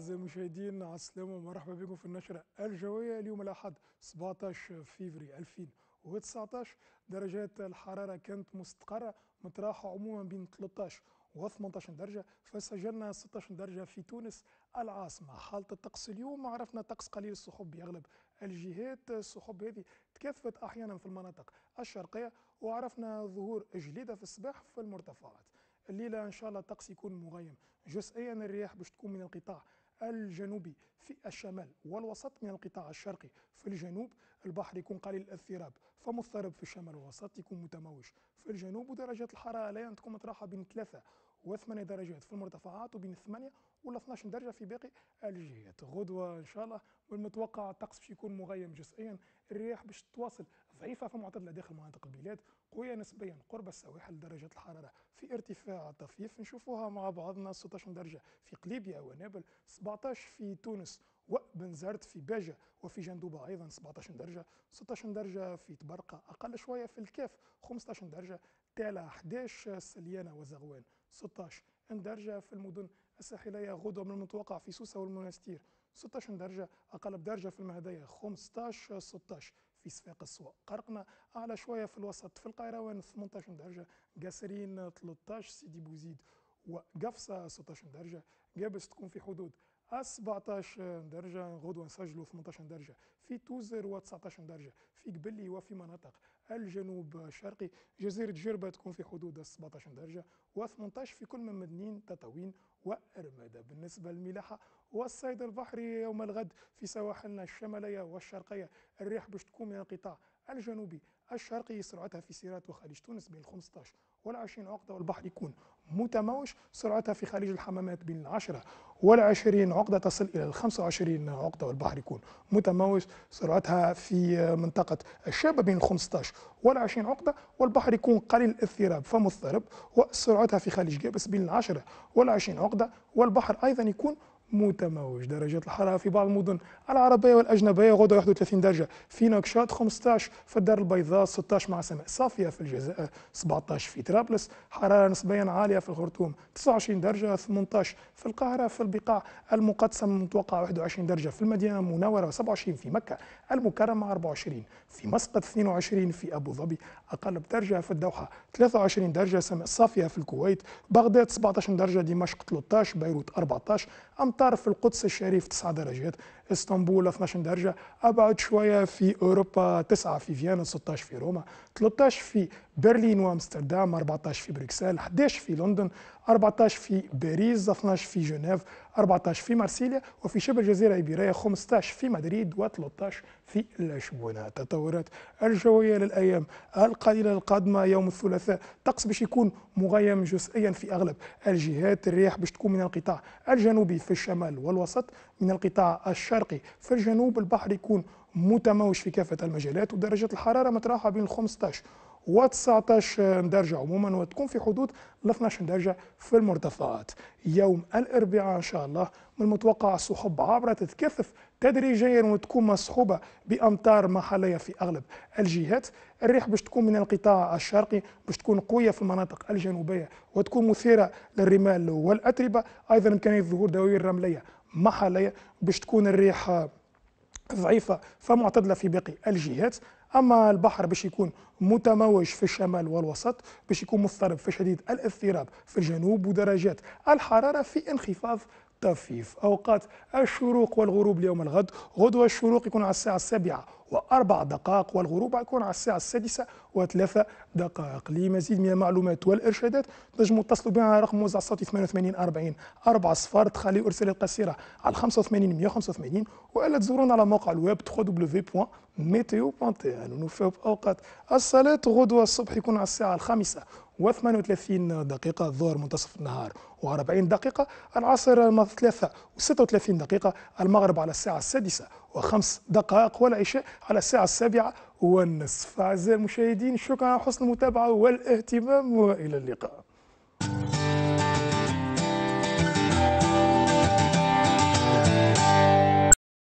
أعزائي المشاهدين السلامه ومرحبا بكم في النشرة الجوية اليوم الأحد 17 فيفري 2019 درجات الحرارة كانت مستقرة متراحة عموما بين 13 و 18 درجة فسجلنا 16 درجة في تونس العاصمة حالة الطقس اليوم عرفنا طقس قليل السحب بأغلب الجهات السحب هذه تكثفت أحيانا في المناطق الشرقية وعرفنا ظهور جليدة في الصباح في المرتفعات الليلة إن شاء الله الطقس يكون مغيم جزئيا الرياح باش تكون من القطاع الجنوبي في الشمال والوسط من القطاع الشرقي في الجنوب البحر يكون قليل الاضطراب فمضطرب في الشمال والوسط يكون متموج في الجنوب ودرجات الحرارة لا تكون مطرحة بين ثلاثة و8 درجات في المرتفعات وبين 8 ولا 12 درجه في باقي الجهات غدوه ان شاء الله والمتوقع الطقس باش يكون مغيم جزئيا الرياح باش تواصل ضعيفه في فمعتدله داخل مناطق البلاد قويه نسبيا قرب السواحل درجات الحراره في ارتفاع طفيف نشوفوها مع بعضنا 16 درجه في قليبيا ونابل 17 في تونس وبنزرت في باجة وفي جندوبة أيضا 17 درجة 16 درجة في تبرقة أقل شوية في الكاف 15 درجة تالا 11 سليانة وزغوان 16 درجة في المدن الساحلية غدوة من المتوقع في سوسة والمنستير 16 درجة أقل بدرجة في المهدية 15 16 في صفاقس السوق قرقنا أعلى شوية في الوسط في القيروان 18 درجة قاسرين 13 سيدي بوزيد وقفصة 16 درجة جابس تكون في حدود 17 درجة غدوة نسجلوا 18 درجة في توزر و 19 درجة في قبلي وفي مناطق الجنوب الشرقي جزيرة جربة تكون في حدود 17 درجة و 18 في كل من مدنين تطاوين وإرمادة بالنسبة للملاحة والصيد البحري يوم الغد في سواحلنا الشمالية والشرقية الريح باش تكون من القطاع الجنوبي الشرقي سرعتها في سيرات وخليج تونس بين 15 وال20 عقدة والبحر يكون متموج سرعتها في خليج الحمامات بين 10 وال20 عقدة تصل إلى 25 عقدة والبحر يكون متموج سرعتها في منطقة الشابة بين 15 وال20 عقدة والبحر يكون قليل الاضطراب فمضطرب وسرعتها في خليج جابس بين 10 وال20 عقدة والبحر أيضا يكون متموج درجات الحرارة في بعض المدن العربية والأجنبية غدا 31 درجة في نكشات 15 في الدار البيضاء 16 مع سماء صافية في الجزائر 17 في طرابلس حرارة نسبيا عالية في الخرطوم 29 درجة 18 في القاهرة في البقاع المقدسة متوقع 21 درجة في المدينة المنورة 27 في مكة المكرمة 24 في مسقط 22 في أبو ظبي أقل درجة في الدوحة 23 درجة سماء صافية في الكويت بغداد 17 درجة دمشق 13 بيروت 14 أمطار تعرف في القدس الشريف 9 درجات اسطنبول 12 درجة أبعد شوية في أوروبا 9 في فيينا 16 في روما 13 في برلين وأمستردام 14 في بروكسل 11 في لندن 14 في باريس 12 في جنيف 14 في مارسيليا وفي شبه الجزيرة الإيبيرية 15 في مدريد و13 في لشبونة تطورات الجوية للأيام القليلة القادمة يوم الثلاثاء الطقس باش يكون مغيم جزئيا في أغلب الجهات الرياح باش تكون من القطاع الجنوبي في الشمال والوسط من القطاع الشرقي في الجنوب البحر يكون متموج في كافة المجالات ودرجة الحرارة متراوحة بين 15 و19 درجة عموما وتكون في حدود ال 12 درجة في المرتفعات يوم الأربعاء إن شاء الله من المتوقع السحب عبر تتكثف تدريجيا وتكون مصحوبة بأمطار محلية في أغلب الجهات الريح باش تكون من القطاع الشرقي باش تكون قوية في المناطق الجنوبية وتكون مثيرة للرمال والأتربة أيضا إمكانية ظهور دوائر رملية محلية باش تكون الريح ضعيفة فمعتدلة في باقي الجهات اما البحر باش يكون متموج في الشمال والوسط باش يكون مضطرب في شديد الاضطراب في الجنوب ودرجات الحراره في انخفاض طفيف أوقات الشروق والغروب ليوم الغد غدوة الشروق يكون على الساعة السابعة وأربع دقائق والغروب يكون على الساعة السادسة وثلاثة دقائق لمزيد من المعلومات والإرشادات تنجموا تصلوا بنا على رقم موزع صوتي 88 40 4 صفار تخلي إرسال قصيرة على 85 185 وإلا تزورونا على موقع الويب www.meteo.tn ونوفيو بأوقات الصلاة غدوة الصبح يكون على الساعة الخامسة و38 دقيقة الظهر منتصف النهار و40 دقيقة العصر الثلاثه و و36 دقيقة المغرب على الساعة السادسة وخمس دقائق والعشاء على الساعة السابعة والنصف أعزائي المشاهدين شكرا على حسن المتابعة والاهتمام وإلى اللقاء